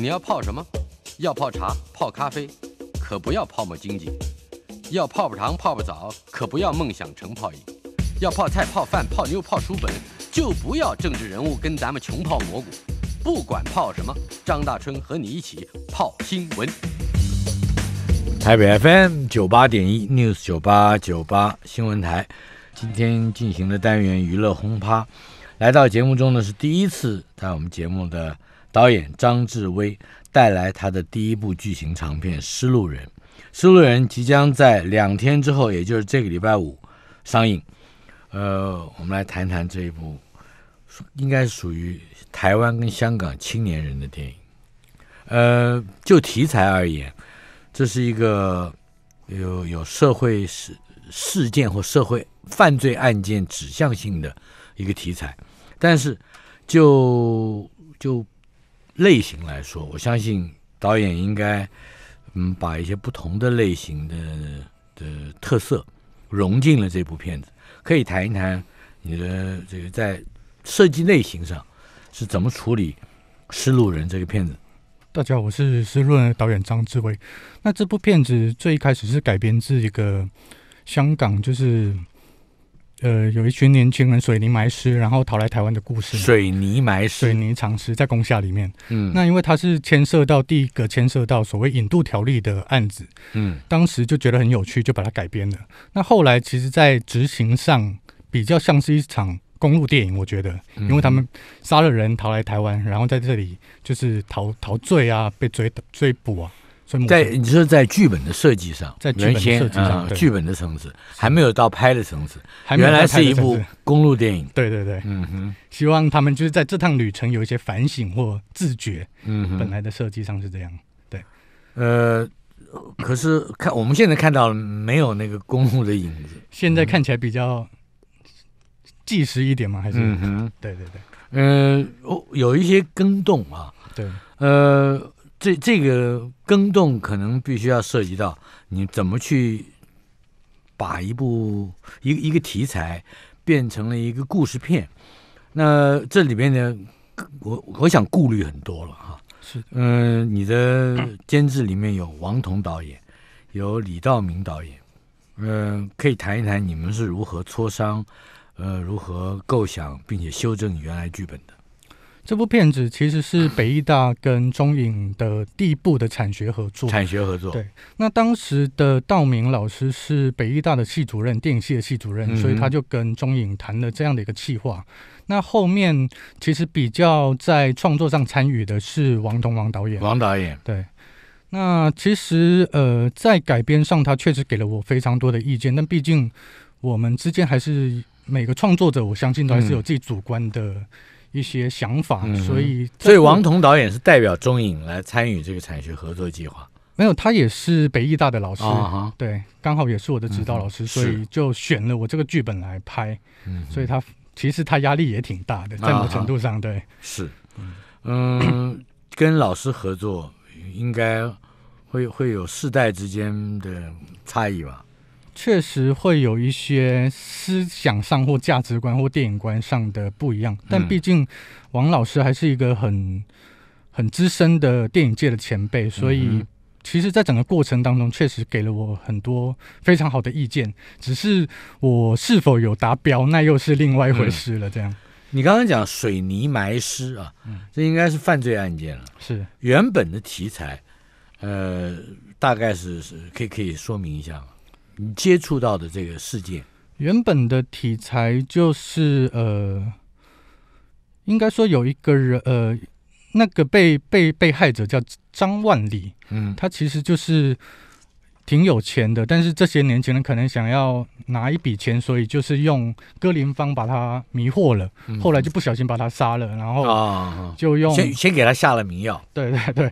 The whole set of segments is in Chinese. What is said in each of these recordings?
你要泡什么？要泡茶、泡咖啡，可不要泡沫经济；要泡泡糖、泡泡澡，可不要梦想成泡影；要泡菜、泡饭、泡妞、泡书本，就不要政治人物跟咱们穷泡蘑菇。不管泡什么，张大春和你一起泡新闻。台北 FM 九八点一 News 九八九八新闻台，今天进行的单元娱乐轰趴，来到节目中呢是第一次在我们节目的。导演张志威带来他的第一部剧情长片《失路人》，《失路人》即将在两天之后，也就是这个礼拜五上映。呃，我们来谈谈这一部，应该属于台湾跟香港青年人的电影。呃，就题材而言，这是一个有有社会事事件或社会犯罪案件指向性的一个题材，但是就就。类型来说，我相信导演应该，嗯，把一些不同的类型的的特色融进了这部片子。可以谈一谈你的这个在设计类型上是怎么处理《失路人》这个片子？大家好，我是《失路人》导演张志伟。那这部片子最一开始是改编自一个香港，就是。呃，有一群年轻人水泥埋尸，然后逃来台湾的故事。水泥埋尸，水泥藏尸在攻下里面。嗯，那因为他是牵涉到第一个牵涉到所谓引渡条例的案子。嗯，当时就觉得很有趣，就把它改编了。那后来其实，在执行上比较像是一场公路电影，我觉得，因为他们杀了人逃来台湾，然后在这里就是逃逃罪啊，被追追捕啊。在你说在剧本的设计上，在原先上，剧本的层次还没有到拍的层次，原来是一部公路电影。对对对，嗯哼。希望他们就是在这趟旅程有一些反省或自觉。嗯哼。本来的设计上是这样，对。呃，可是看我们现在看到没有那个公路的影子？现在看起来比较纪实一点吗？还是？嗯哼，对对对。嗯，有有一些更动啊。对。呃。这这个更动可能必须要涉及到你怎么去把一部一个一个题材变成了一个故事片，那这里面呢，我我想顾虑很多了哈。是，嗯，你的监制里面有王彤导演，有李道明导演，嗯，可以谈一谈你们是如何磋商，呃，如何构想并且修正原来剧本的。这部片子其实是北艺大跟中影的第一部的产学合作。产学合作。对，那当时的道明老师是北艺大的系主任，电影系的系主任，所以他就跟中影谈了这样的一个计划。那后面其实比较在创作上参与的是王东、王导演。王导演。对，那其实呃，在改编上，他确实给了我非常多的意见，但毕竟我们之间还是每个创作者，我相信都还是有自己主观的。一些想法，所以所以王彤导演是代表中影来参与这个产学合作计划。没有，他也是北艺大的老师，对，刚好也是我的指导老师，所以就选了我这个剧本来拍。嗯，所以他其实他压力也挺大的，在某种程度上，对，是，嗯，跟老师合作应该会会有世代之间的差异吧。确实会有一些思想上或价值观或电影观上的不一样，但毕竟王老师还是一个很很资深的电影界的前辈，所以其实，在整个过程当中，确实给了我很多非常好的意见。只是我是否有达标，那又是另外一回事了。这样，你刚刚讲水泥埋尸啊，这应该是犯罪案件了。是原本的题材，呃，大概是是，可以可以说明一下吗？你接触到的这个世界，原本的题材就是呃，应该说有一个人呃，那个被被被害者叫张万里，嗯，他其实就是挺有钱的，但是这些年轻人可能想要拿一笔钱，所以就是用歌林芳把他迷惑了，后来就不小心把他杀了，然后啊，就用先先给他下了迷药，对对对，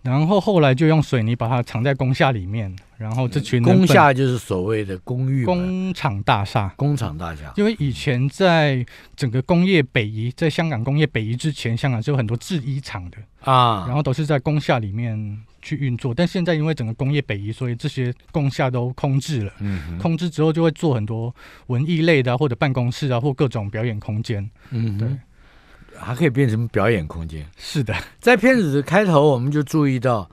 然后后来就用水泥把他藏在宫下里面。然后这群工厦就是所谓的公寓、工厂大厦、工厂大厦。因为以前在整个工业北移，在香港工业北移之前，香港是有很多制衣厂的啊，然后都是在工厦里面去运作。但现在因为整个工业北移，所以这些工厦都空置了。嗯空置之后就会做很多文艺类的，或者办公室啊，或各种表演空间。嗯，对。还可以变成表演空间？是的。在片子的开头，我们就注意到。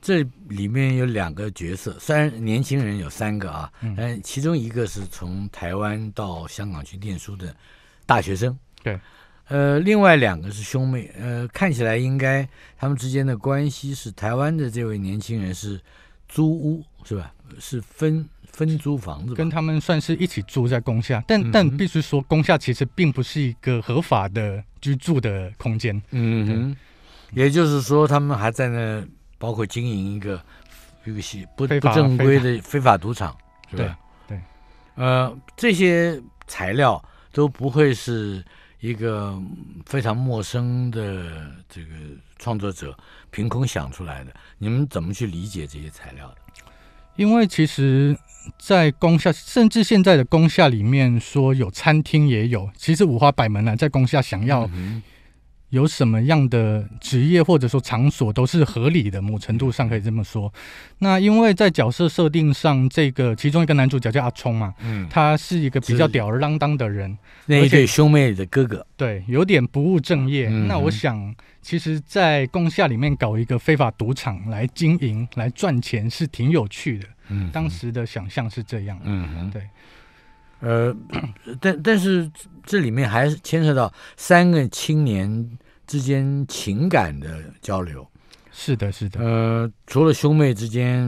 这里面有两个角色，虽然年轻人有三个啊，但其中一个是从台湾到香港去念书的大学生。对，呃，另外两个是兄妹。呃，看起来应该他们之间的关系是，台湾的这位年轻人是租屋是吧？是分分租房子，跟他们算是一起住在宫下，但但必须说，宫下其实并不是一个合法的居住的空间。嗯哼，也就是说，他们还在那。包括经营一个一个不不正规的非法赌场，对对，呃，这些材料都不会是一个非常陌生的这个创作者凭空想出来的。你们怎么去理解这些材料的？因为其实，在宫下，甚至现在的宫下里面，说有餐厅也有，其实五花百门呢。在宫下，想要。有什么样的职业或者说场所都是合理的，某程度上可以这么说。那因为在角色设定上，这个其中一个男主角叫阿冲嘛，嗯，他是一个比较吊儿郎当的人，而且兄妹的哥哥，对，有点不务正业。那我想，其实，在宫下里面搞一个非法赌场来经营来赚钱是挺有趣的。嗯，当时的想象是这样。嗯，对。呃，但但是这里面还是牵涉到三个青年之间情感的交流。是的，是的。呃，除了兄妹之间，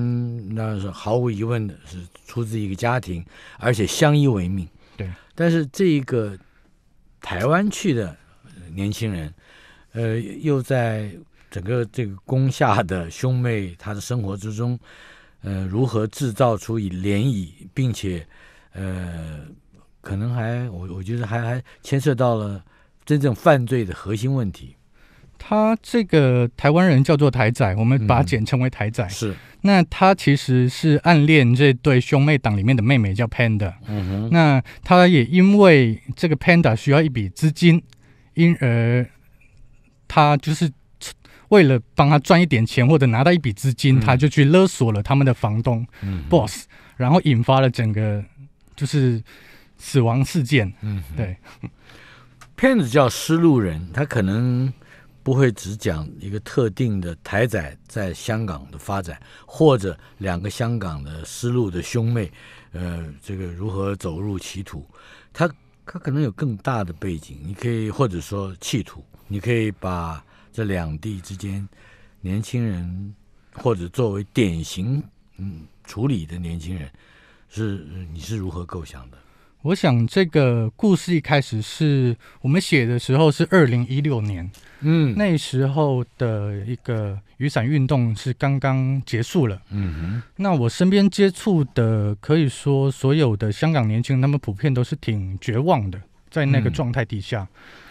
那是毫无疑问的是出自一个家庭，而且相依为命。对。但是这一个台湾去的年轻人，呃，又在整个这个宫下的兄妹他的生活之中，呃，如何制造出以涟漪，并且。呃，可能还我我觉得还还牵涉到了真正犯罪的核心问题。他这个台湾人叫做台仔，我们把简称为台仔。是，那他其实是暗恋这对兄妹党里面的妹妹叫 Panda。嗯哼。那他也因为这个 Panda 需要一笔资金，因而他就是为了帮他赚一点钱或者拿到一笔资金，他就去勒索了他们的房东，嗯，Boss，然后引发了整个。就是死亡事件，嗯，对。片子叫《失路人》，他可能不会只讲一个特定的台仔在香港的发展，或者两个香港的失路的兄妹，呃，这个如何走入歧途。他他可能有更大的背景，你可以或者说企图，你可以把这两地之间年轻人或者作为典型嗯处理的年轻人。是你是如何构想的？我想这个故事一开始是我们写的时候是二零一六年，嗯，那时候的一个雨伞运动是刚刚结束了，嗯哼，那我身边接触的可以说所有的香港年轻人，他们普遍都是挺绝望的。在那个状态底下，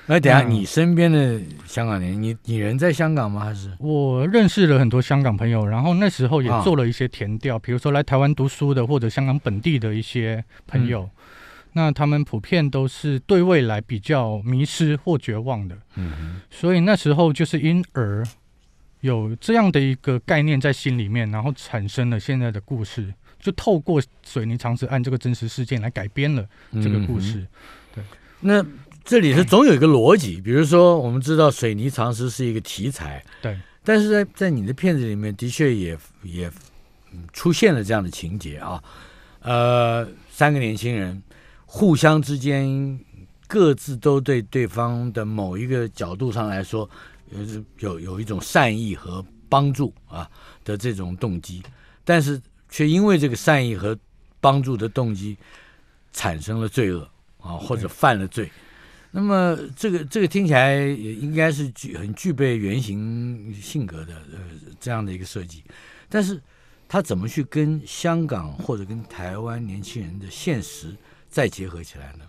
哎，等下，你身边的香港人，你你人在香港吗？还是我认识了很多香港朋友，然后那时候也做了一些填调，比如说来台湾读书的或者香港本地的一些朋友，那他们普遍都是对未来比较迷失或绝望的。嗯，所以那时候就是因而有这样的一个概念在心里面，然后产生了现在的故事，就透过水泥厂子案这个真实事件来改编了这个故事。那这里是总有一个逻辑，比如说我们知道水泥常识是一个题材，对，但是在在你的片子里面，的确也也出现了这样的情节啊，呃，三个年轻人互相之间，各自都对对方的某一个角度上来说，有有有一种善意和帮助啊的这种动机，但是却因为这个善意和帮助的动机产生了罪恶。啊，或者犯了罪，那么这个这个听起来也应该是具很具备原型性格的，呃，这样的一个设计，但是他怎么去跟香港或者跟台湾年轻人的现实再结合起来呢？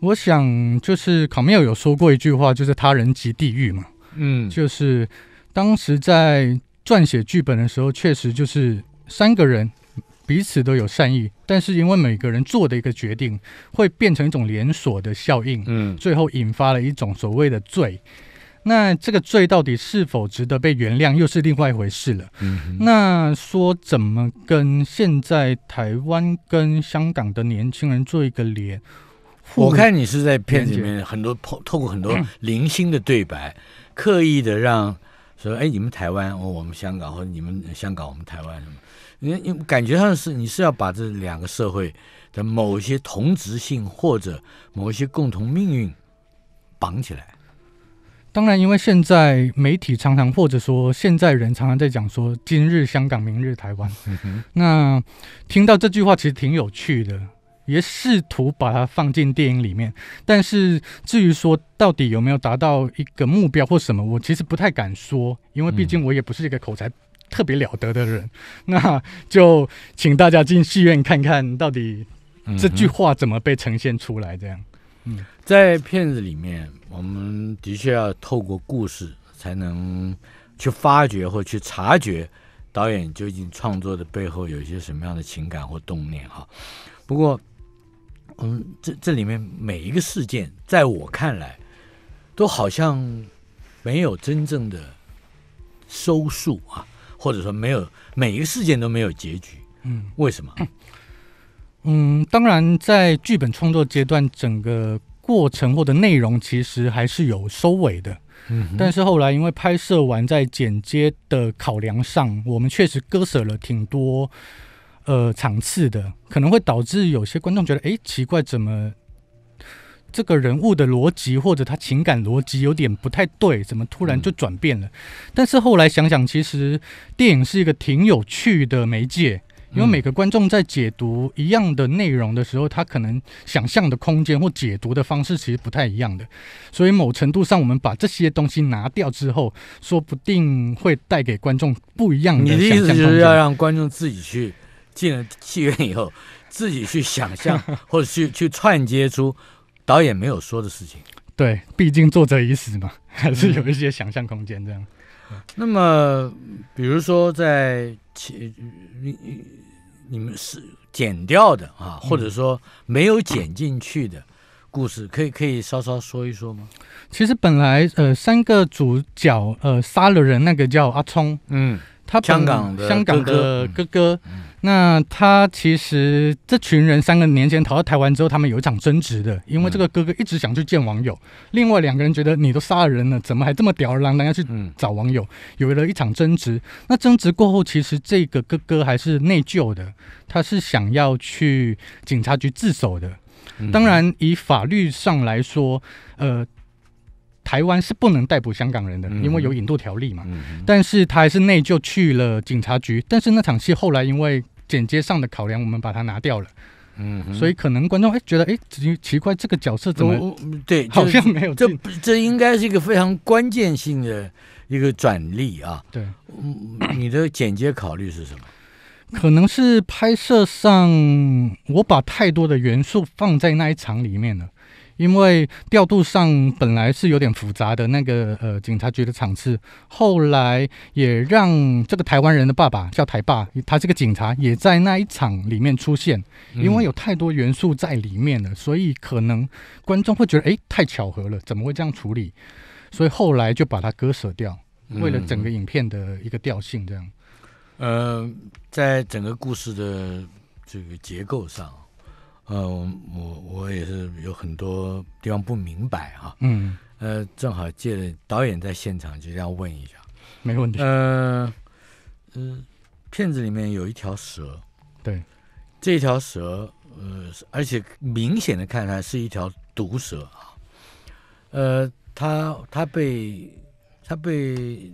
我想就是卡米尔有说过一句话，就是他人即地狱嘛，嗯，就是当时在撰写剧本的时候，确实就是三个人。彼此都有善意，但是因为每个人做的一个决定，会变成一种连锁的效应，嗯，最后引发了一种所谓的罪。那这个罪到底是否值得被原谅，又是另外一回事了。嗯、那说怎么跟现在台湾跟香港的年轻人做一个联？我看你是在片里面很多透透过很多零星的对白，刻意的让说，哎，你们台湾，哦，我们香港，或者你们香港，我们台湾什么？你你感觉上是你是要把这两个社会的某一些同质性或者某一些共同命运绑起来。当然，因为现在媒体常常或者说现在人常常在讲说“今日香港，明日台湾”，那听到这句话其实挺有趣的，也试图把它放进电影里面。但是至于说到底有没有达到一个目标或什么，我其实不太敢说，因为毕竟我也不是一个口才。特别了得的人，那就请大家进戏院看看到底这句话怎么被呈现出来。这样，嗯，在片子里面，我们的确要透过故事才能去发掘或去察觉导演究竟创作的背后有一些什么样的情感或动念哈。不过，嗯，这这里面每一个事件，在我看来，都好像没有真正的收束啊。或者说，没有每一个事件都没有结局。嗯，为什么？嗯，当然，在剧本创作阶段，整个过程或者内容其实还是有收尾的。嗯，但是后来因为拍摄完，在剪接的考量上，我们确实割舍了挺多呃场次的，可能会导致有些观众觉得，哎，奇怪，怎么？这个人物的逻辑或者他情感逻辑有点不太对，怎么突然就转变了？但是后来想想，其实电影是一个挺有趣的媒介，因为每个观众在解读一样的内容的时候，他可能想象的空间或解读的方式其实不太一样的。所以某程度上，我们把这些东西拿掉之后，说不定会带给观众不一样的。你的意思就是要让观众自己去进了戏院以后，自己去想象 或者去去串接出。导演没有说的事情，对，毕竟作者已死嘛，还是有一些想象空间这样。那么，比如说在你你们是剪掉的啊，或者说没有剪进去的故事，可以可以稍稍说一说吗？其实本来呃，三个主角呃杀了人，那个叫阿聪，嗯。他香港的哥哥，那他其实这群人三个年前逃到台湾之后，他们有一场争执的，因为这个哥哥一直想去见网友，另外两个人觉得你都杀了人了，怎么还这么吊儿郎当要去找网友，有了一场争执。那争执过后，其实这个哥哥还是内疚的，他是想要去警察局自首的。当然，以法律上来说，呃。台湾是不能逮捕香港人的，因为有引渡条例嘛。但是他还是内疚去了警察局。但是那场戏后来因为剪接上的考量，我们把它拿掉了。嗯，所以可能观众会觉得，哎，奇怪，这个角色怎么对，好像没有这这应该是一个非常关键性的一个转力啊。对，嗯，你的剪接考虑是什么？可能是拍摄上我把太多的元素放在那一场里面了。因为调度上本来是有点复杂的那个呃警察局的场次，后来也让这个台湾人的爸爸叫台爸，他这个警察也在那一场里面出现，因为有太多元素在里面了，所以可能观众会觉得哎太巧合了，怎么会这样处理？所以后来就把它割舍掉，为了整个影片的一个调性这样。呃，在整个故事的这个结构上。嗯，我我也是有很多地方不明白哈。嗯。呃，正好借导演在现场就这样问一下，没问题。嗯嗯，片子里面有一条蛇，对，这条蛇，呃，而且明显的看出来是一条毒蛇啊。呃，它它被它被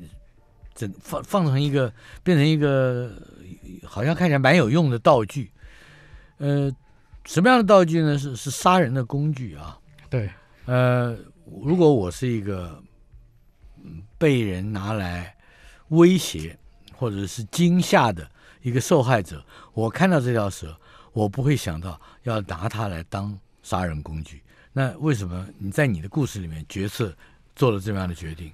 整放放成一个变成一个，好像看起来蛮有用的道具，呃。什么样的道具呢？是是杀人的工具啊？对，呃，如果我是一个，嗯，被人拿来威胁或者是惊吓的一个受害者，我看到这条蛇，我不会想到要拿它来当杀人工具。那为什么你在你的故事里面角色做了这么样的决定？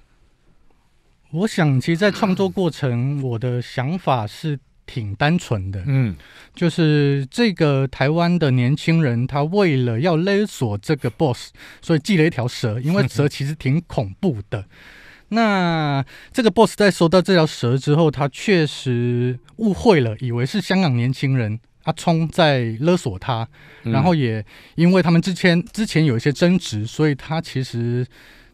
我想，其实，在创作过程，我的想法是。挺单纯的，嗯，就是这个台湾的年轻人，他为了要勒索这个 boss，所以寄了一条蛇，因为蛇其实挺恐怖的。那这个 boss 在收到这条蛇之后，他确实误会了，以为是香港年轻人阿聪在勒索他，然后也因为他们之前之前有一些争执，所以他其实。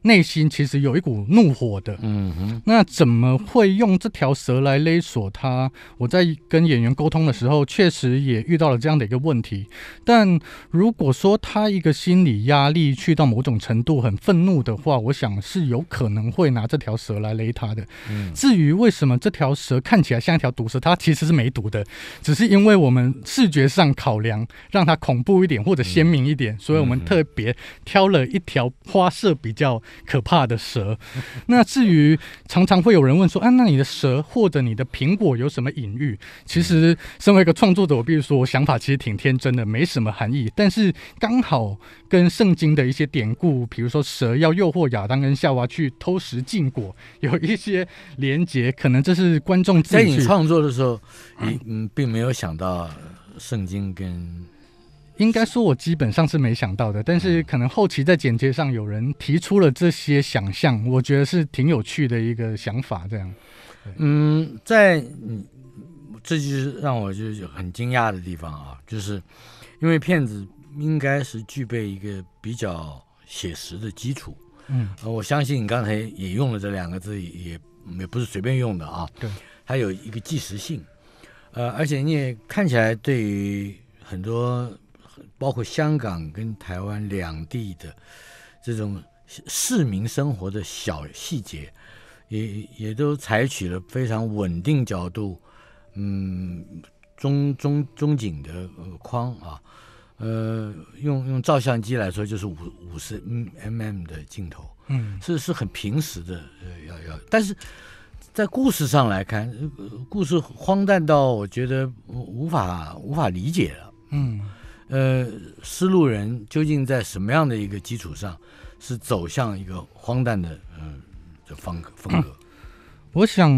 内心其实有一股怒火的，嗯哼，那怎么会用这条蛇来勒索他？我在跟演员沟通的时候，确实也遇到了这样的一个问题。但如果说他一个心理压力去到某种程度很愤怒的话，我想是有可能会拿这条蛇来勒他的。嗯，至于为什么这条蛇看起来像一条毒蛇，它其实是没毒的，只是因为我们视觉上考量让它恐怖一点或者鲜明一点，所以我们特别挑了一条花色比较。可怕的蛇。那至于常常会有人问说，啊，那你的蛇或者你的苹果有什么隐喻？其实，身为一个创作者，我必须说想法其实挺天真的，没什么含义。但是刚好跟圣经的一些典故，比如说蛇要诱惑亚当跟夏娃去偷食禁果，有一些连结。可能这是观众在你创作的时候，嗯，并没有想到圣经跟。应该说，我基本上是没想到的，但是可能后期在剪接上有人提出了这些想象，我觉得是挺有趣的一个想法。这样，嗯，在嗯，这就是让我就是很惊讶的地方啊，就是因为骗子应该是具备一个比较写实的基础，嗯，我相信你刚才也用了这两个字，也也不是随便用的啊。对，还有一个即时性，呃，而且你也看起来对于很多。包括香港跟台湾两地的这种市民生活的小细节，也也都采取了非常稳定角度，嗯，中中中景的框啊，呃，用用照相机来说就是五五十 mm 的镜头，嗯，是是很平实的，呃，要要，但是在故事上来看，故事荒诞到我觉得无无法无法理解了，嗯。呃，思路人究竟在什么样的一个基础上是走向一个荒诞的嗯这方风格？我想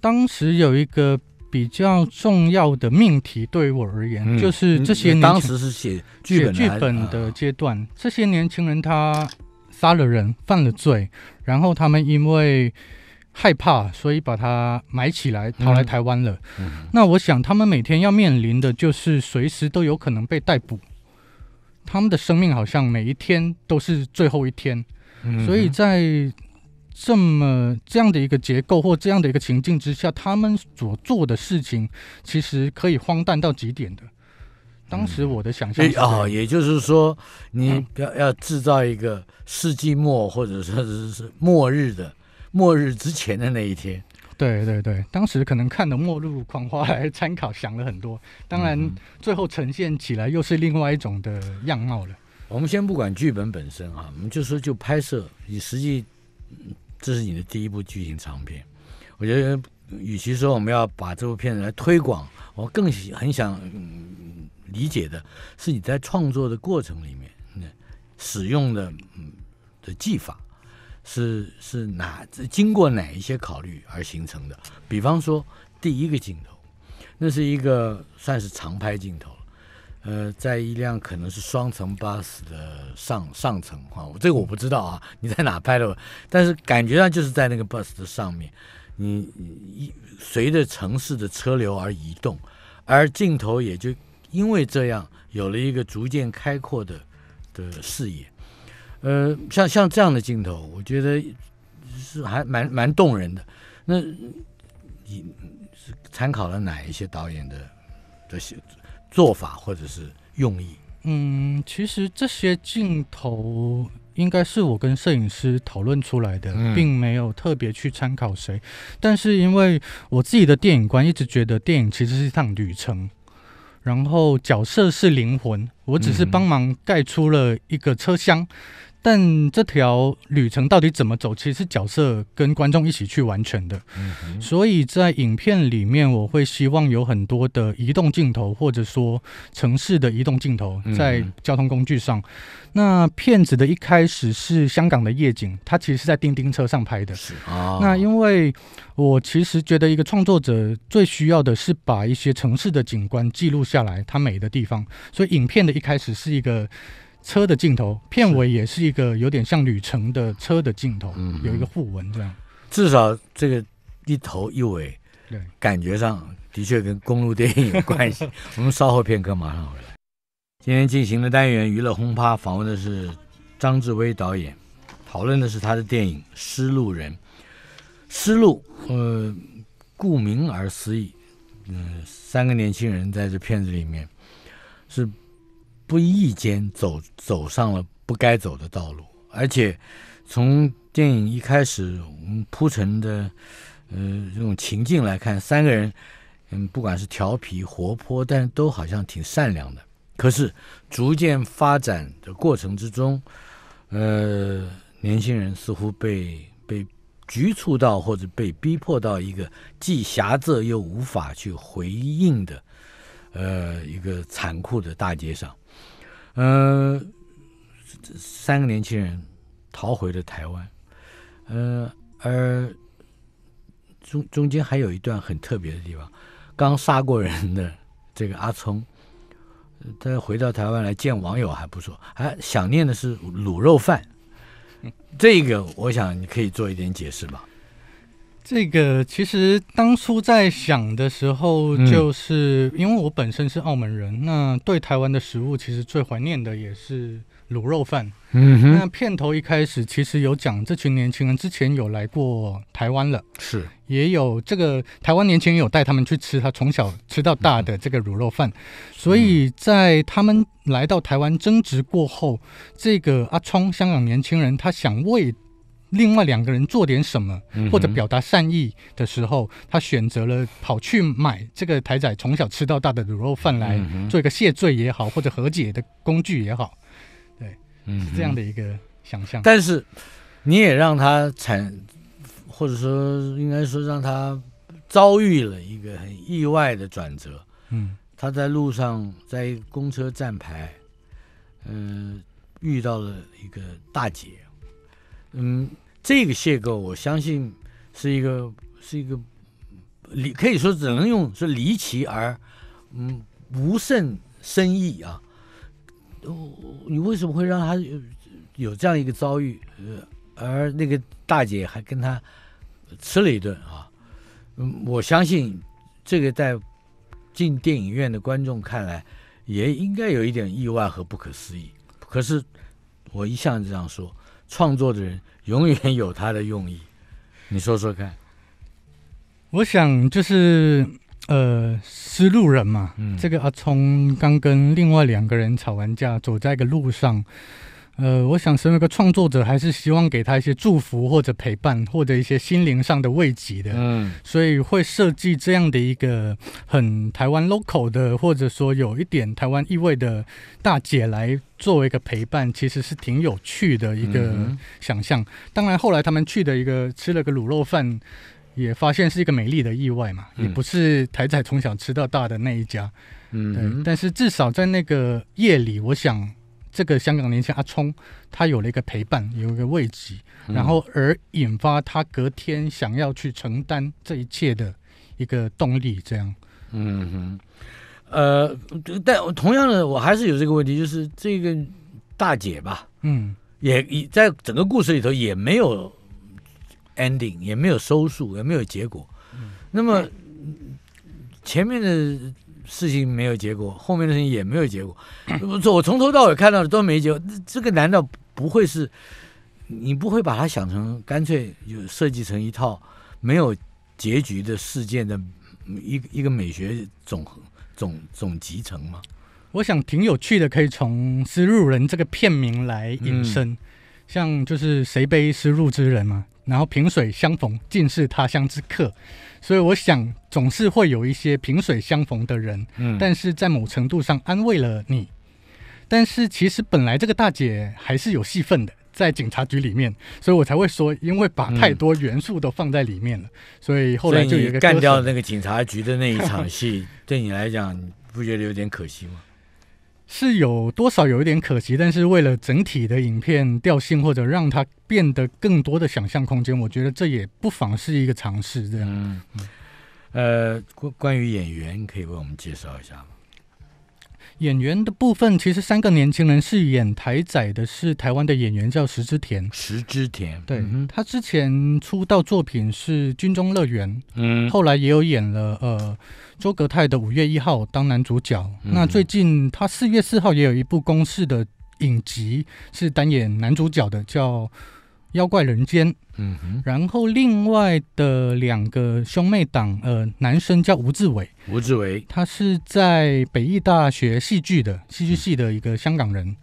当时有一个比较重要的命题，对于我而言，就是这些当时是写写剧本的阶段，这些年轻人他杀了人，犯了罪，然后他们因为。害怕，所以把它埋起来，逃来台湾了。那我想，他们每天要面临的就是随时都有可能被逮捕，他们的生命好像每一天都是最后一天。所以在这么这样的一个结构或这样的一个情境之下，他们所做的事情其实可以荒诞到极点的。当时我的想象啊，也就是说，你要要制造一个世纪末，或者说是是末日的。末日之前的那一天，对对对，当时可能看的末日狂花》来参考，想了很多。当然，最后呈现起来又是另外一种的样貌了。我们先不管剧本本身啊，我们就说就拍摄。你实际，这是你的第一部剧情长片。我觉得，与其说我们要把这部片子来推广，我更很想理解的是，你在创作的过程里面嗯、使用的嗯、的技法。是是哪经过哪一些考虑而形成的？比方说第一个镜头，那是一个算是长拍镜头，呃，在一辆可能是双层巴士的上上层啊，这个我不知道啊，你在哪拍的？但是感觉上就是在那个 bus 的上面，你一随着城市的车流而移动，而镜头也就因为这样有了一个逐渐开阔的的视野。呃，像像这样的镜头，我觉得是还蛮蛮动人的。那你是参考了哪一些导演的这些做法或者是用意？嗯，其实这些镜头应该是我跟摄影师讨论出来的，并没有特别去参考谁。但是因为我自己的电影观一直觉得电影其实是一趟旅程，然后角色是灵魂，我只是帮忙盖出了一个车厢。但这条旅程到底怎么走，其实是角色跟观众一起去完成的。嗯，所以在影片里面，我会希望有很多的移动镜头，或者说城市的移动镜头，在交通工具上。那片子的一开始是香港的夜景，它其实是在叮叮车上拍的。是啊，那因为我其实觉得一个创作者最需要的是把一些城市的景观记录下来，它美的地方。所以影片的一开始是一个。车的镜头，片尾也是一个有点像旅程的车的镜头，有一个互文，这样至少这个一头一尾，对，感觉上的确跟公路电影有关系。我们稍后片刻马上回来。今天进行的单元娱乐轰趴，访问的是张志威导演，讨论的是他的电影《失路人》。失路，呃，顾名而思义，嗯，三个年轻人在这片子里面是。不意间走走上了不该走的道路，而且从电影一开始我们铺陈的，呃，这种情境来看，三个人，嗯，不管是调皮活泼，但都好像挺善良的。可是逐渐发展的过程之中，呃，年轻人似乎被被局促到或者被逼迫到一个既狭窄又无法去回应的，呃，一个残酷的大街上。嗯，三个年轻人逃回了台湾，嗯，而中中间还有一段很特别的地方，刚杀过人的这个阿聪，他回到台湾来见网友还不错，还想念的是卤肉饭，这个我想你可以做一点解释吧。这个其实当初在想的时候，就是因为我本身是澳门人，那对台湾的食物其实最怀念的也是卤肉饭。那片头一开始其实有讲，这群年轻人之前有来过台湾了，是也有这个台湾年轻人有带他们去吃他从小吃到大的这个卤肉饭，所以在他们来到台湾争执过后，这个阿聪香港年轻人他想为。另外两个人做点什么，或者表达善意的时候，他选择了跑去买这个台仔从小吃到大的卤肉饭来做一个谢罪也好，或者和解的工具也好，对，是这样的一个想象。但是你也让他产，或者说应该说让他遭遇了一个很意外的转折。嗯，他在路上在公车站牌，嗯，遇到了一个大姐，嗯。这个邂逅，我相信是一个，是一个，离可以说只能用是离奇而，嗯，不甚深意啊。你为什么会让他有有这样一个遭遇？呃，而那个大姐还跟他吃了一顿啊。嗯，我相信这个在进电影院的观众看来，也应该有一点意外和不可思议。可是我一向这样说，创作的人。永远有他的用意，你说说看。我想就是，呃，失路人嘛。这个阿聪刚跟另外两个人吵完架，走在一个路上。呃，我想身为一个创作者，还是希望给他一些祝福或者陪伴，或者一些心灵上的慰藉的。嗯，所以会设计这样的一个很台湾 local 的，或者说有一点台湾意味的大姐来作为一个陪伴，其实是挺有趣的一个想象。当然后来他们去的一个吃了个卤肉饭，也发现是一个美丽的意外嘛，也不是台仔从小吃到大的那一家。嗯，但是至少在那个夜里，我想。这个香港年轻阿聪，他有了一个陪伴，有一个慰藉，然后而引发他隔天想要去承担这一切的一个动力，这样。嗯哼，呃，但同样的，我还是有这个问题，就是这个大姐吧，嗯，也也在整个故事里头也没有 ending，也没有收束，也没有结果。那么前面的。事情没有结果，后面的事情也没有结果。我从头到尾看到的都没结果。这个难道不会是，你不会把它想成干脆就设计成一套没有结局的事件的一一个美学总总总集成吗？我想挺有趣的，可以从“失路人”这个片名来引申，像就是谁悲失路之人嘛，然后萍水相逢，尽是他乡之客。所以我想，总是会有一些萍水相逢的人，嗯，但是在某程度上安慰了你。但是其实本来这个大姐还是有戏份的，在警察局里面，所以我才会说，因为把太多元素都放在里面了，所以后来就有一个干掉那个警察局的那一场戏，对你来讲，不觉得有点可惜吗？是有多少有一点可惜，但是为了整体的影片调性或者让它变得更多的想象空间，我觉得这也不妨是一个尝试。这样，呃，关关于演员，可以为我们介绍一下吗？演员的部分，其实三个年轻人是演台仔的，是台湾的演员，叫石之田。石之田，对他之前出道作品是《军中乐园》，嗯，后来也有演了呃周格泰的《五月一号》当男主角。那最近他四月四号也有一部公式的影集，是单演男主角的，叫。妖怪人间，嗯哼，然后另外的两个兄妹档，呃，男生叫吴志伟，吴志伟，他是在北艺大学戏剧的戏剧系的一个香港人，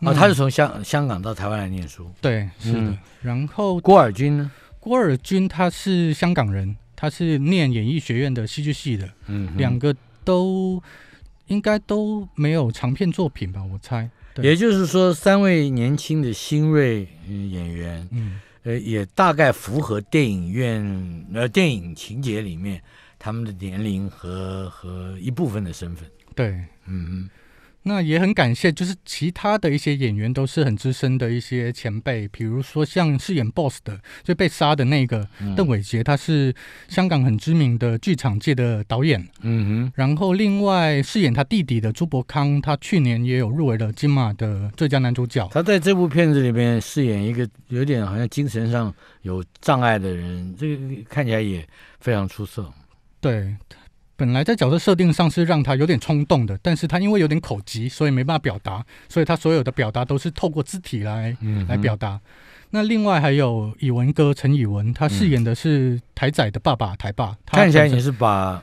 啊，他是从香香港到台湾来念书，对，是的。然后郭尔军呢？郭尔军他是香港人，他是念演艺学院的戏剧系的，嗯，两个都应该都没有长片作品吧，我猜。也就是说，三位年轻的新锐演员，呃，也大概符合电影院呃电影情节里面他们的年龄和和一部分的身份。对，嗯嗯。那也很感谢，就是其他的一些演员都是很资深的一些前辈，比如说像饰演 BOSS 的，就被杀的那个邓伟杰，他是香港很知名的剧场界的导演。嗯哼。然后另外饰演他弟弟的朱伯康，他去年也有入围了金马的最佳男主角。他在这部片子里面饰演一个有点好像精神上有障碍的人，这个看起来也非常出色。对。本来在角色设定上是让他有点冲动的，但是他因为有点口急，所以没办法表达，所以他所有的表达都是透过肢体来来表达。那另外还有宇文哥陈宇文，他饰演的是台仔的爸爸台爸。看起来也是把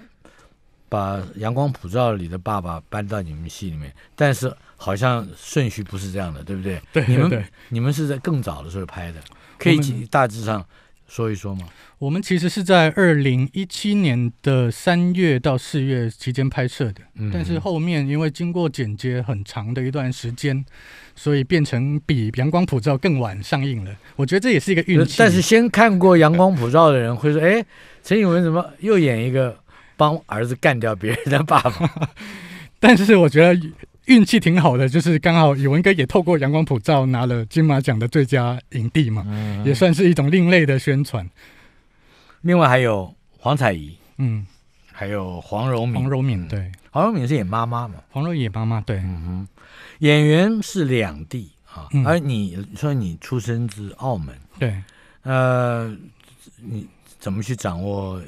把《阳光普照》里的爸爸搬到你们戏里面，但是好像顺序不是这样的，对不对？你们你们是在更早的时候拍的，可以大致上。说一说嘛，我们其实是在二零一七年的三月到四月期间拍摄的，但是后面因为经过剪接很长的一段时间，所以变成比《阳光普照》更晚上映了。我觉得这也是一个运气。但是先看过《阳光普照》的人会说：“哎，陈以文怎么又演一个帮儿子干掉别人的爸爸？” 但是我觉得。运气挺好的，就是刚好宇文哥也透过《阳光普照》拿了金马奖的最佳影帝嘛，也算是一种另类的宣传。另外还有黄彩怡，嗯，还有黄柔敏，黄柔敏对，黄柔敏是演妈妈嘛，黄柔也演妈妈对。嗯哼，演员是两地啊，而你说你出生自澳门，对，呃，你怎么去掌握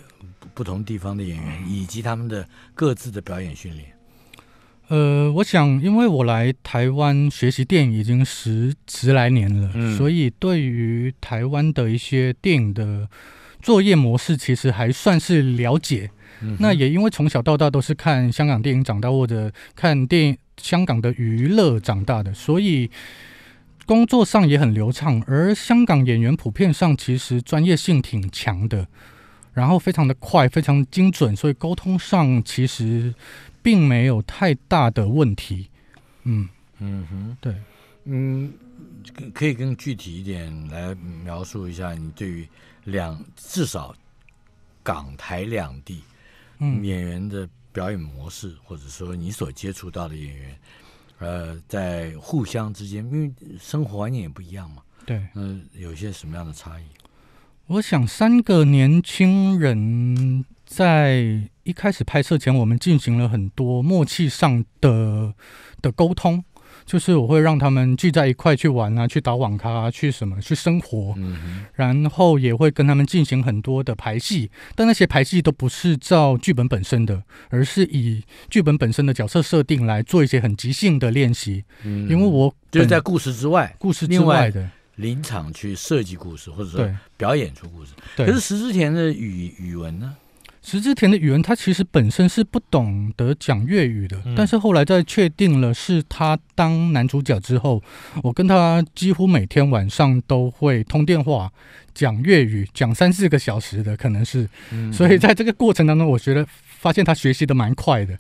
不同地方的演员以及他们的各自的表演训练？呃，我想，因为我来台湾学习电影已经十十来年了，所以对于台湾的一些电影的作业模式，其实还算是了解。那也因为从小到大都是看香港电影长大，或者看电影香港的娱乐长大的，所以工作上也很流畅。而香港演员普遍上其实专业性挺强的，然后非常的快，非常精准，所以沟通上其实。并没有太大的问题，嗯嗯哼，对，嗯，可以更具体一点来描述一下你对于两至少港台两地演员的表演模式，或者说你所接触到的演员，呃，在互相之间，因为生活环境也不一样嘛，对，嗯，有些什么样的差异？我想三个年轻人在。一开始拍摄前，我们进行了很多默契上的的沟通，就是我会让他们聚在一块去玩啊，去打网咖，去什么，去生活，然后也会跟他们进行很多的排戏。但那些排戏都不是照剧本本身的，而是以剧本本身的角色设定来做一些很即兴的练习。嗯，因为我就是在故事之外，故事之外的临场去设计故事，或者说表演出故事。可是石之田的语语文呢？石之田的语文，他其实本身是不懂得讲粤语的，但是后来在确定了是他当男主角之后，我跟他几乎每天晚上都会通电话讲粤语，讲三四个小时的，可能是，所以在这个过程当中，我觉得发现他学习的蛮快的，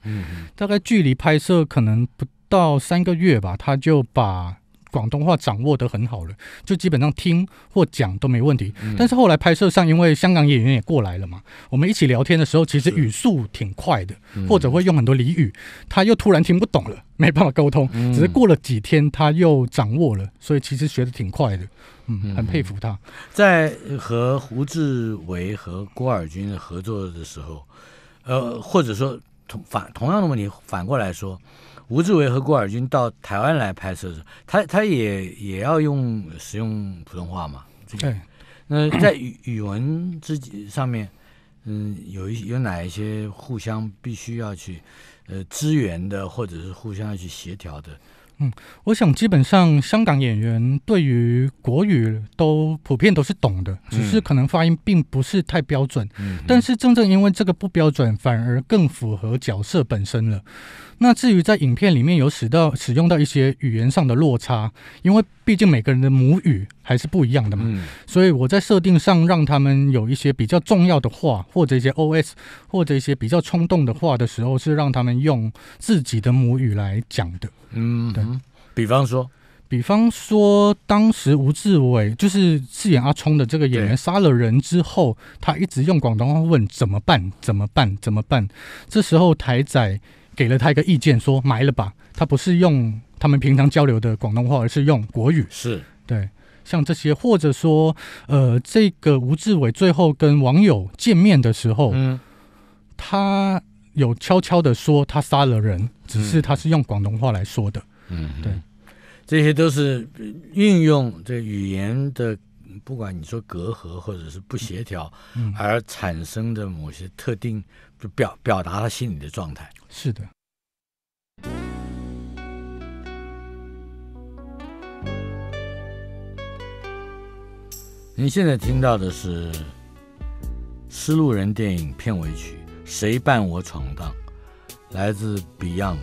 大概距离拍摄可能不到三个月吧，他就把。广东话掌握的很好了，就基本上听或讲都没问题。但是后来拍摄上，因为香港演员也过来了嘛，我们一起聊天的时候，其实语速挺快的，或者会用很多俚语，他又突然听不懂了，没办法沟通。只是过了几天，他又掌握了，所以其实学的挺快的，嗯，很佩服他。在和胡志伟和郭尔军合作的时候，呃，或者说同反同样的问题，反过来说。吴志伟和郭尔军到台湾来拍摄的时，候，他他也也要用使用普通话嘛？对。那在语 语文自己上面，嗯，有一有哪一些互相必须要去呃支援的，或者是互相要去协调的？嗯，我想基本上香港演员对于国语都普遍都是懂的，只是可能发音并不是太标准。但是正正因为这个不标准，反而更符合角色本身了。那至于在影片里面有使到使用到一些语言上的落差，因为毕竟每个人的母语还是不一样的嘛。所以我在设定上让他们有一些比较重要的话，或者一些 OS，或者一些比较冲动的话的时候，是让他们用自己的母语来讲的。嗯，对。比方说，比方说，当时吴志伟就是饰演阿冲的这个演员杀了人之后，他一直用广东话问怎么办？怎么办？怎么办？这时候台仔给了他一个意见，说埋了吧。他不是用他们平常交流的广东话，而是用国语。是对，像这些，或者说，呃，这个吴志伟最后跟网友见面的时候，嗯，他。有悄悄的说他杀了人，只是他是用广东话来说的。嗯，对，这些都是运用这语言的，不管你说隔阂或者是不协调，而产生的某些特定就表表达了心理的状态。是的。您现在听到的是《失路人》电影片尾曲。谁伴我闯荡？来自 Beyond。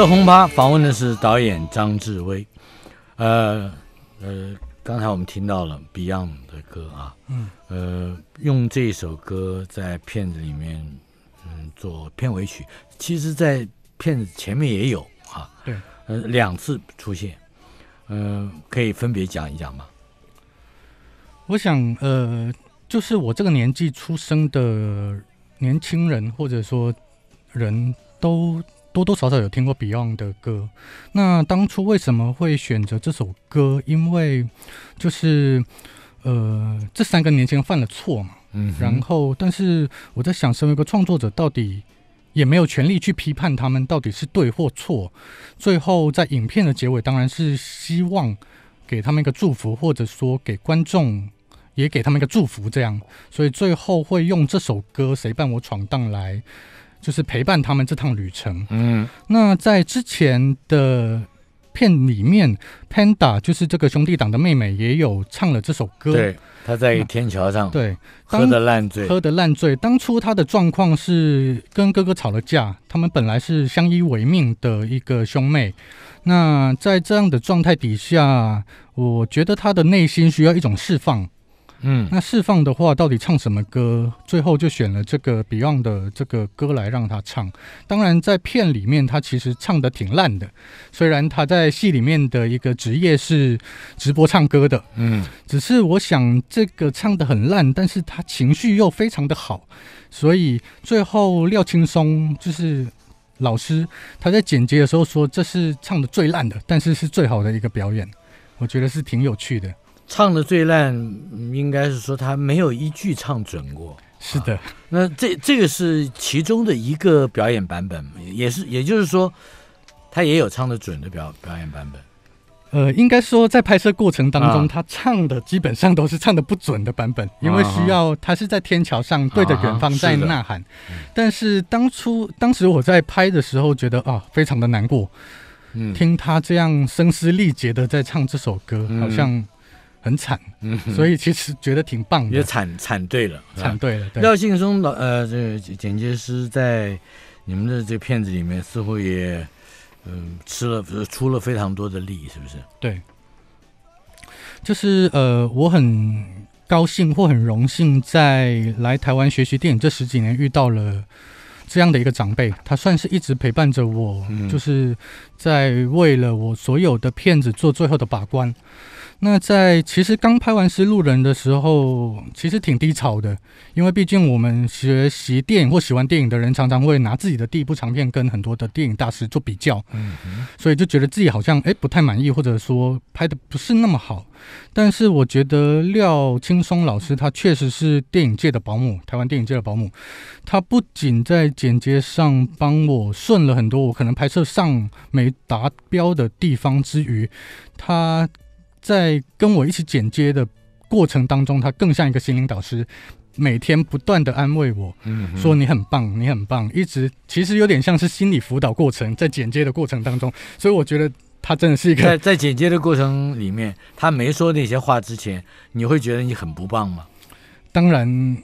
热红八访问的是导演张志威，呃呃，刚才我们听到了 Beyond 的歌啊，嗯，呃，用这首歌在片子里面，嗯，做片尾曲，其实，在片子前面也有啊，对，呃，两次出现，呃，可以分别讲一讲吗？我想，呃，就是我这个年纪出生的年轻人，或者说人都。多多少少有听过 Beyond 的歌，那当初为什么会选择这首歌？因为就是呃，这三个年轻人犯了错嘛，嗯，然后但是我在想，身为一个创作者，到底也没有权利去批判他们到底是对或错。最后在影片的结尾，当然是希望给他们一个祝福，或者说给观众也给他们一个祝福，这样，所以最后会用这首歌《谁伴我闯荡》来。就是陪伴他们这趟旅程。嗯，那在之前的片里面，Panda 就是这个兄弟党的妹妹，也有唱了这首歌。对，他在一天桥上，对，喝的烂醉，喝的烂醉。当初他的状况是跟哥哥吵了架，他们本来是相依为命的一个兄妹。那在这样的状态底下，我觉得他的内心需要一种释放。嗯，那释放的话到底唱什么歌？最后就选了这个 Beyond 的这个歌来让他唱。当然，在片里面他其实唱的挺烂的，虽然他在戏里面的一个职业是直播唱歌的，嗯，只是我想这个唱的很烂，但是他情绪又非常的好，所以最后廖青松就是老师，他在剪辑的时候说这是唱的最烂的，但是是最好的一个表演，我觉得是挺有趣的。唱的最烂，应该是说他没有一句唱准过。是的，那这这个是其中的一个表演版本，也是，也就是说，他也有唱的准的表表演版本。呃，应该说在拍摄过程当中，他唱的基本上都是唱的不准的版本，因为需要他是在天桥上对着远方在呐喊。但是当初当时我在拍的时候，觉得啊，非常的难过，听他这样声嘶力竭的在唱这首歌，好像。很惨，所以其实觉得挺棒的。也惨惨对了，惨对了。廖信松老，呃，这剪辑师在你们的这片子里面似乎也，嗯，吃了出了非常多的力，是不是？对，就是呃，我很高兴或很荣幸，在来台湾学习电影这十几年，遇到了这样的一个长辈，他算是一直陪伴着我，就是在为了我所有的片子做最后的把关。那在其实刚拍完《失路人》的时候，其实挺低潮的，因为毕竟我们学习电影或喜欢电影的人，常常会拿自己的第一部长片跟很多的电影大师做比较，所以就觉得自己好像哎不太满意，或者说拍的不是那么好。但是我觉得廖青松老师他确实是电影界的保姆，台湾电影界的保姆。他不仅在剪接上帮我顺了很多我可能拍摄上没达标的地方之余，他。在跟我一起剪接的过程当中，他更像一个心灵导师，每天不断的安慰我，说你很棒，你很棒，一直其实有点像是心理辅导过程，在剪接的过程当中，所以我觉得他真的是一个在在剪接的过程里面，他没说那些话之前，你会觉得你很不棒吗？当然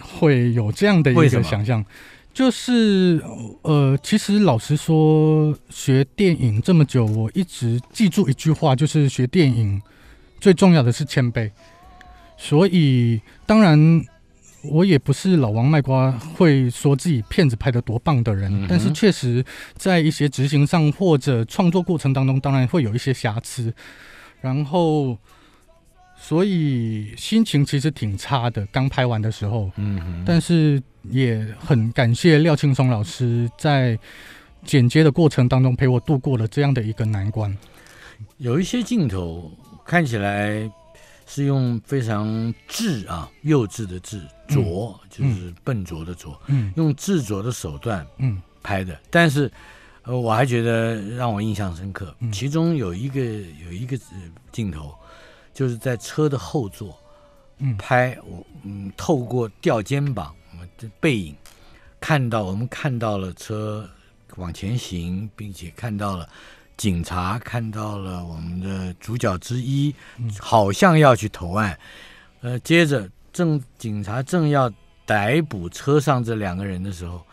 会有这样的一个想象。就是呃，其实老实说，学电影这么久，我一直记住一句话，就是学电影最重要的是谦卑。所以，当然我也不是老王卖瓜，会说自己片子拍的多棒的人。但是，确实，在一些执行上或者创作过程当中，当然会有一些瑕疵。然后，所以心情其实挺差的，刚拍完的时候。嗯，但是。也很感谢廖青松老师在剪接的过程当中陪我度过了这样的一个难关。有一些镜头看起来是用非常稚啊幼稚的稚，拙就是笨拙的拙，嗯，用稚拙的手段，嗯，拍的。但是，呃，我还觉得让我印象深刻，其中有一个有一个镜头，就是在车的后座，嗯，拍我，嗯，透过吊肩膀。我们这背影，看到我们看到了车往前行，并且看到了警察，看到了我们的主角之一，好像要去投案。呃，接着正警察正要逮捕车上这两个人的时候，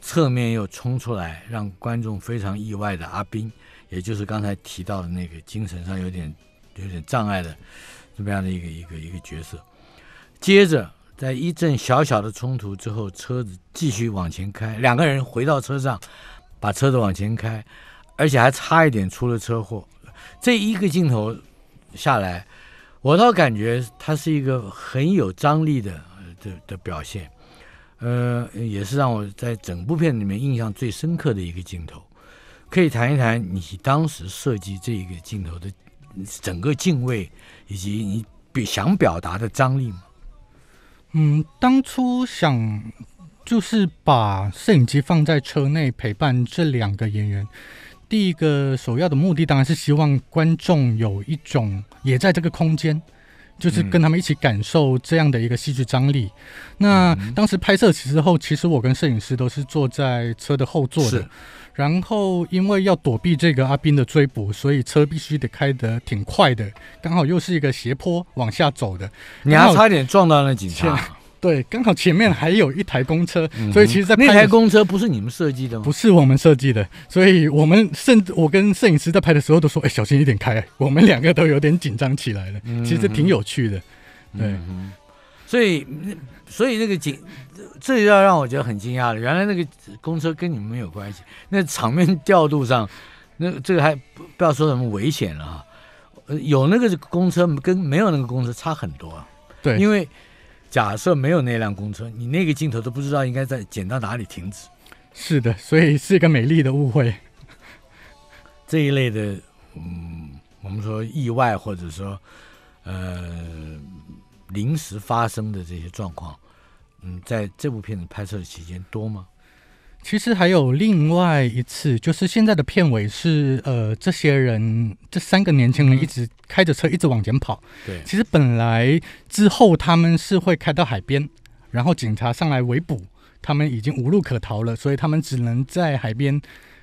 侧面又冲出来，让观众非常意外的阿斌，也就是刚才提到的那个精神上有点有点障碍的什么样的一个一个一个角色。接着。在一阵小小的冲突之后，车子继续往前开，两个人回到车上，把车子往前开，而且还差一点出了车祸。这一个镜头下来，我倒感觉它是一个很有张力的的的表现，呃，也是让我在整部片里面印象最深刻的一个镜头。可以谈一谈你当时设计这一个镜头的整个敬畏，以及你想表达的张力吗？嗯，当初想就是把摄影机放在车内陪伴这两个演员。第一个首要的目的当然是希望观众有一种也在这个空间。就是跟他们一起感受这样的一个戏剧张力。那当时拍摄其实后，其实我跟摄影师都是坐在车的后座的。然后因为要躲避这个阿斌的追捕，所以车必须得开得挺快的。刚好又是一个斜坡往下走的，你还差点撞到了警察。对，刚好前面还有一台公车，所以其实在那台公车不是你们设计的吗？不是我们设计的，所以我们甚至我跟摄影师在拍的时候都说：“哎，小心一点开。”我们两个都有点紧张起来了。其实挺有趣的，对。所以，所以那个紧这要让我觉得很惊讶了。原来那个公车跟你们没有关系。那场面调度上，那这个还不要说什么危险了啊！有那个公车跟没有那个公车差很多。啊。对，因为。假设没有那辆公车，你那个镜头都不知道应该在剪到哪里停止。是的，所以是一个美丽的误会。这一类的，嗯，我们说意外或者说，呃，临时发生的这些状况，嗯，在这部片子拍摄的期间多吗？其实还有另外一次，就是现在的片尾是呃，这些人这三个年轻人一直开着车一直往前跑。对。其实本来之后他们是会开到海边，然后警察上来围捕，他们已经无路可逃了，所以他们只能在海边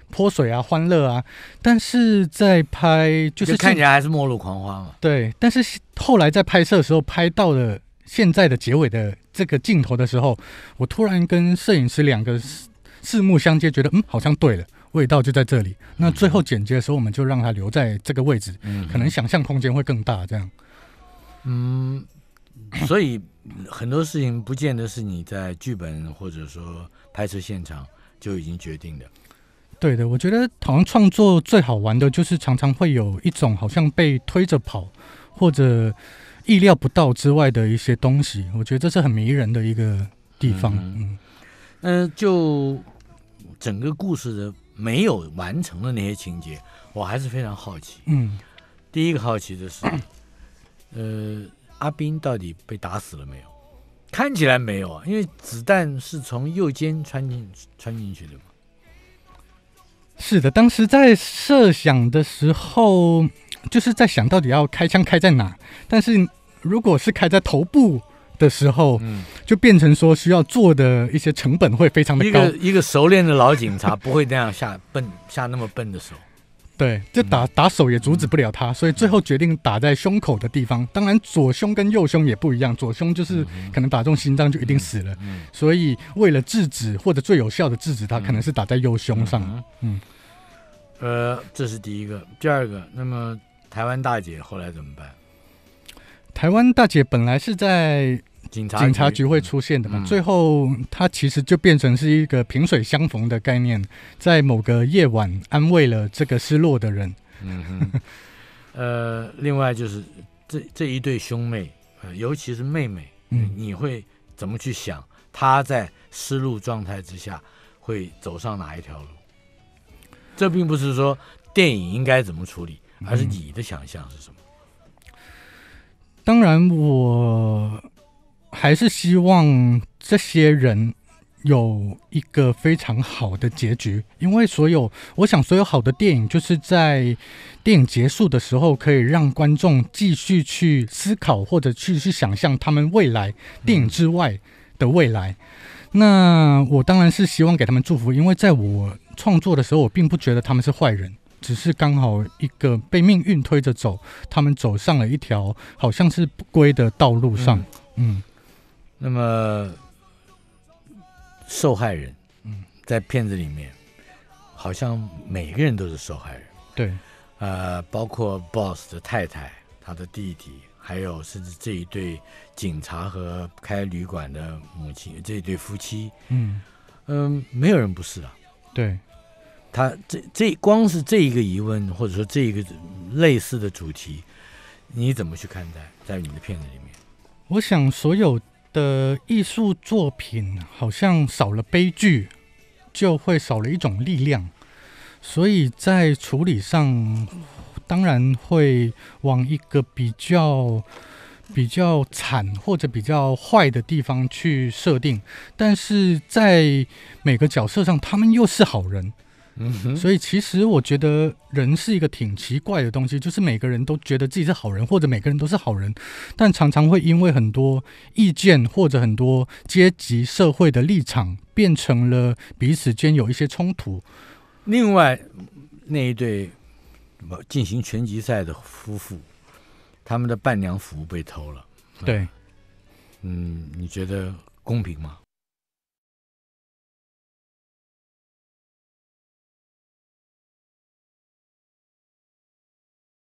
泼水啊、欢乐啊。但是在拍就是看起来还是末路狂欢嘛。对。但是后来在拍摄的时候拍到了现在的结尾的这个镜头的时候，我突然跟摄影师两个。四目相接，觉得嗯，好像对了，味道就在这里。那最后剪接的时候，我们就让它留在这个位置，可能想象空间会更大。这样，嗯，所以很多事情不见得是你在剧本或者说拍摄现场就已经决定的。对的，我觉得好像创作最好玩的就是常常会有一种好像被推着跑，或者意料不到之外的一些东西。我觉得这是很迷人的一个地方。嗯，嗯，就。整个故事的没有完成的那些情节，我还是非常好奇。嗯，第一个好奇的是，呃，阿斌到底被打死了没有？看起来没有啊，因为子弹是从右肩穿进穿进去的嘛。是的，当时在设想的时候，就是在想到底要开枪开在哪，但是如果是开在头部。的时候，嗯，就变成说需要做的一些成本会非常的高。一个一个熟练的老警察不会那样下笨下那么笨的手，对，就打打手也阻止不了他，所以最后决定打在胸口的地方。当然左胸跟右胸也不一样，左胸就是可能打中心脏就一定死了，所以为了制止或者最有效的制止，他可能是打在右胸上。嗯，呃，这是第一个，第二个，那么台湾大姐后来怎么办？台湾大姐本来是在。警察警察局会出现的嘛？最后他其实就变成是一个萍水相逢的概念，在某个夜晚安慰了这个失落的人。嗯哼。呃，另外就是这这一对兄妹，尤其是妹妹，嗯，你会怎么去想他在失路状态之下会走上哪一条路？这并不是说电影应该怎么处理，而是你的想象是什么？当然我。还是希望这些人有一个非常好的结局，因为所有，我想所有好的电影就是在电影结束的时候，可以让观众继续去思考或者去去想象他们未来电影之外的未来。那我当然是希望给他们祝福，因为在我创作的时候，我并不觉得他们是坏人，只是刚好一个被命运推着走，他们走上了一条好像是不归的道路上。嗯。那么受害人嗯，在片子里面，好像每个人都是受害人。对，呃，包括 boss 的太太、他的弟弟，还有甚至这一对警察和开旅馆的母亲这一对夫妻。嗯嗯，没有人不是啊。对，他这这光是这一个疑问，或者说这一个类似的主题，你怎么去看待在你的片子里面？我想所有。的艺术作品好像少了悲剧，就会少了一种力量。所以在处理上，当然会往一个比较比较惨或者比较坏的地方去设定。但是在每个角色上，他们又是好人。所以，其实我觉得人是一个挺奇怪的东西，就是每个人都觉得自己是好人，或者每个人都是好人，但常常会因为很多意见或者很多阶级社会的立场，变成了彼此间有一些冲突。另外，那一对进行拳击赛的夫妇，他们的伴娘服被偷了。对，嗯，你觉得公平吗？